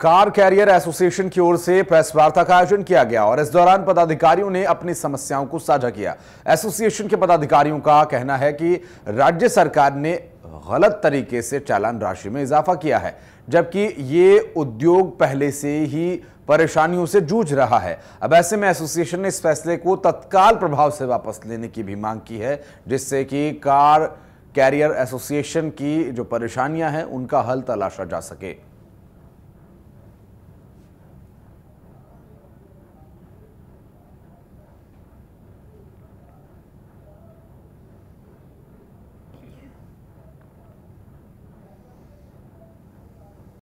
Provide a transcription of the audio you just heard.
car carrier association की ओर से press वार्ता का आयोजन किया गया और इस दौरान पदाधिकारियों ने अपनी समस्याओं को साझा किया एसोसिएशन के पदाधिकारियों का कहना है कि राज्य सरकार ने गलत तरीके से चालान राशि में इजाफा किया है जबकि ये उद्योग पहले से ही परेशानियों से जूझ रहा है अब ऐसे में एसोसिएशन ने इस फैसले को तत्काल प्रभाव से वापस लेने की भी मांग की है जिससे कि कार कैरियर एसोसिएशन की जो परेशानियां हैं उनका हल तलाशा जा सके